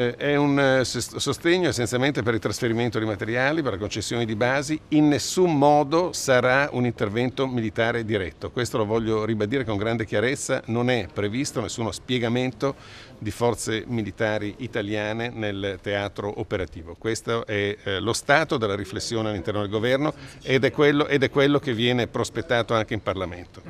Eh, è un eh, sostegno essenzialmente per il trasferimento di materiali, per la concessione di basi, in nessun modo sarà un intervento militare diretto. Questo lo voglio ribadire con grande chiarezza, non è previsto nessuno spiegamento di forze militari italiane nel teatro operativo. Questo è eh, lo stato della riflessione all'interno del governo ed è quello, ed è quello che viene prospettato anche in Parlamento.